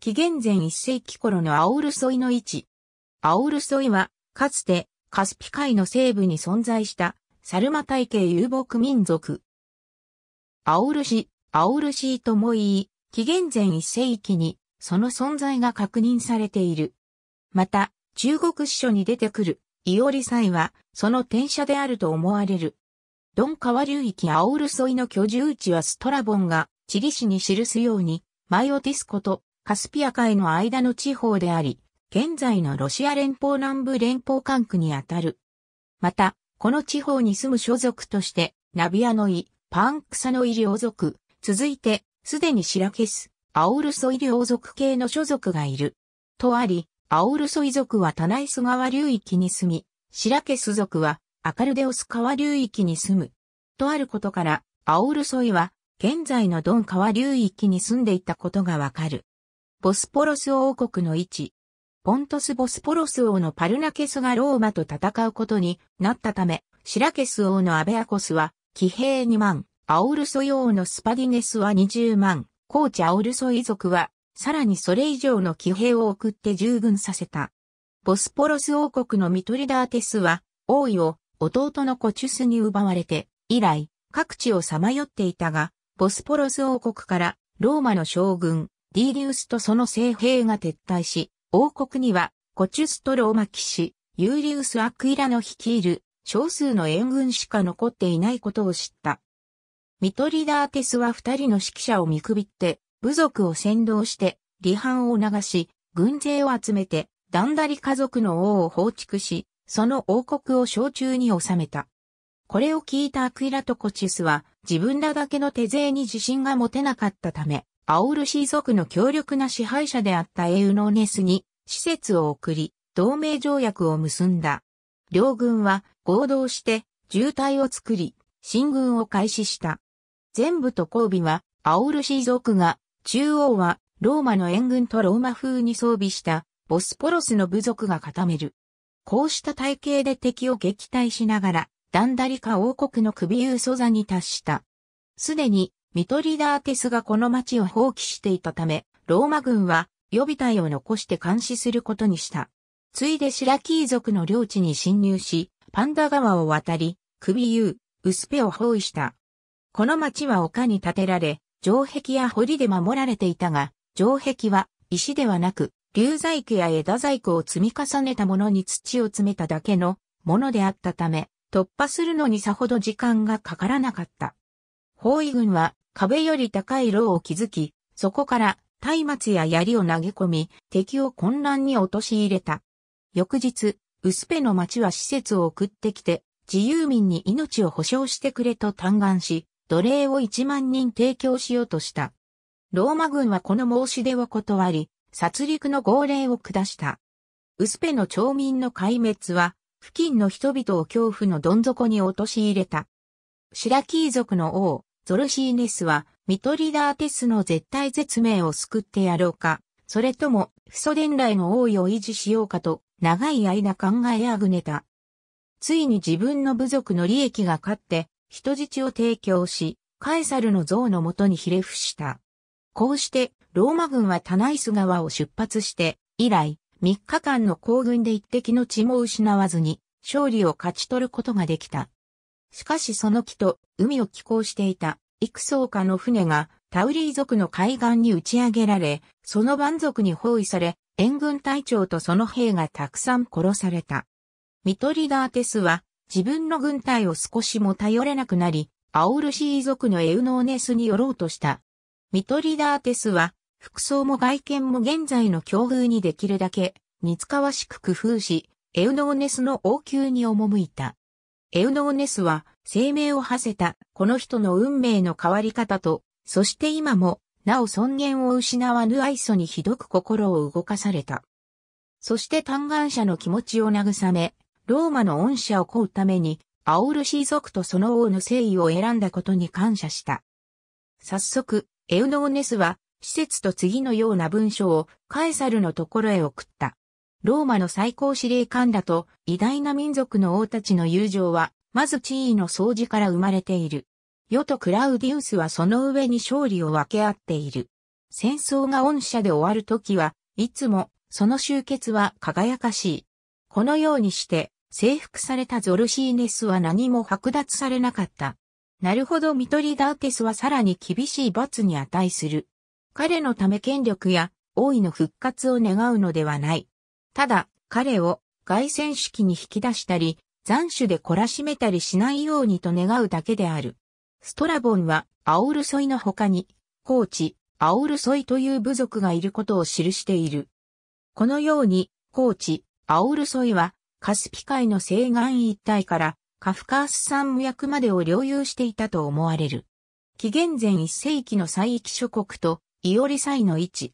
紀元前1世紀頃のアオルソイの位置。アオルソイは、かつて、カスピ海の西部に存在した、サルマ体系遊牧民族。アオルシ、アオルシーとも言い、紀元前1世紀に、その存在が確認されている。また、中国史書に出てくる、イオリサイは、その転写であると思われる。ドン川流域アオルソイの居住地はストラボンが、チリ市に記すように、マイオティスコとカスピア海の間の地方であり、現在のロシア連邦南部連邦管区にあたる。また、この地方に住む所属として、ナビアノイ、パンクサノイ領族、続いて、すでにシラケス、アオルソイ領族系の所属がいる。とあり、アオルソイ族はタナイス川流域に住み、シラケス族はアカルデオス川流域に住む。とあることから、アオルソイは現在のドン川流域に住んでいたことがわかる。ボスポロス王国の位置。ポントス・ボスポロス王のパルナケスがローマと戦うことになったため、シラケス王のアベアコスは、騎兵2万、アオルソ王のスパディネスは20万、コーチアオルソ遺族は、さらにそれ以上の騎兵を送って従軍させた。ボスポロス王国のミトリダーテスは、王位を弟のコチュスに奪われて、以来、各地をさまよっていたが、ボスポロス王国からローマの将軍、ディーデウスとその聖兵が撤退し、王国にはコチュストローマ騎士、ユーリウス・アクイラの率いる少数の援軍しか残っていないことを知った。ミトリダーテスは二人の指揮者を見くびって、部族を先導して、離反を促し、軍勢を集めて、ダンダリ家族の王を放逐し、その王国を小中に収めた。これを聞いたアクイラとコチュスは、自分らだけの手勢に自信が持てなかったため、アオルシー族の強力な支配者であったエウノーネスに施設を送り、同盟条約を結んだ。両軍は合同して渋滞を作り、進軍を開始した。全部と交尾はアオルシー族が、中央はローマの援軍とローマ風に装備したボスポロスの部族が固める。こうした体系で敵を撃退しながら、ダンダリカ王国の首有素座に達した。すでにミトリダーテスがこの町を放棄していたため、ローマ軍は予備隊を残して監視することにした。ついでシラキー族の領地に侵入し、パンダ川を渡り、首ビユー、ウスペを包囲した。この町は丘に建てられ、城壁や堀で守られていたが、城壁は石ではなく、流細工や枝細工を積み重ねたものに土を詰めただけのものであったため、突破するのにさほど時間がかからなかった。包囲軍は壁より高い牢を築き、そこから松明や槍を投げ込み、敵を混乱に陥れた。翌日、薄ペの町は施設を送ってきて、自由民に命を保証してくれと嘆願し、奴隷を1万人提供しようとした。ローマ軍はこの申し出を断り、殺戮の号令を下した。薄ペの町民の壊滅は、付近の人々を恐怖のどん底に陥れた。シラキー族の王、ゾルシーネスは、ミトリダーテスの絶対絶命を救ってやろうか、それとも、フソ伝来の王位を維持しようかと、長い間考えあぐねた。ついに自分の部族の利益が勝って、人質を提供し、カエサルの像のもとにひれ伏した。こうして、ローマ軍はタナイス川を出発して、以来、3日間の行軍で一滴の血も失わずに、勝利を勝ち取ることができた。しかしその木と海を寄港していた幾層下の船がタウリー族の海岸に打ち上げられ、その蛮族に包囲され、援軍隊長とその兵がたくさん殺された。ミトリダーテスは自分の軍隊を少しも頼れなくなり、アオルシー族のエウノーネスに寄ろうとした。ミトリダーテスは服装も外見も現在の境遇にできるだけ似つかわしく工夫し、エウノーネスの王宮に赴いた。エウノーネスは生命を馳せたこの人の運命の変わり方と、そして今も、なお尊厳を失わぬ愛想にひどく心を動かされた。そして嘆願者の気持ちを慰め、ローマの恩赦を請うために、アオルシー族とその王の誠意を選んだことに感謝した。早速、エウノーネスは、施設と次のような文書をカエサルのところへ送った。ローマの最高司令官らと偉大な民族の王たちの友情は、まず地位の掃除から生まれている。世とクラウディウスはその上に勝利を分け合っている。戦争が恩赦で終わるときは、いつも、その終結は輝かしい。このようにして、征服されたゾルシーネスは何も剥奪されなかった。なるほどミトリダーテスはさらに厳しい罰に値する。彼のため権力や王位の復活を願うのではない。ただ、彼を凱旋式に引き出したり、残首で懲らしめたりしないようにと願うだけである。ストラボンは、アオルソイの他に、コーチ、アオルソイという部族がいることを記している。このように、コーチ、アオルソイは、カスピ海の西岸一帯から、カフカース山脈までを領有していたと思われる。紀元前1世紀の西域諸国と、イオリサイの位置。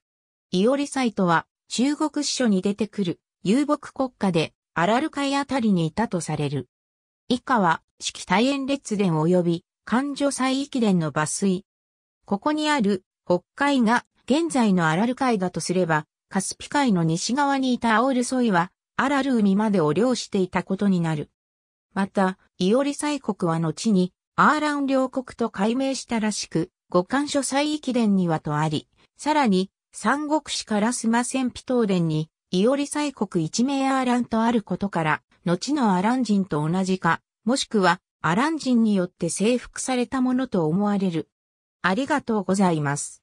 イオリサイとは、中国史書に出てくる遊牧国家でアラル海あたりにいたとされる。以下は四季大炎列伝及び関女祭域伝の抜粋。ここにある北海が現在のアラル海だとすれば、カスピ海の西側にいたアオルソイは、アラル海までを漁していたことになる。また、イオリイ国は後に、アーラン両国と改名したらしく、五干所祭域伝にはとあり、さらに、三国志からスマ戦ピ東伝に、伊織西国一名アーランとあることから、後のアラン人と同じか、もしくはアラン人によって征服されたものと思われる。ありがとうございます。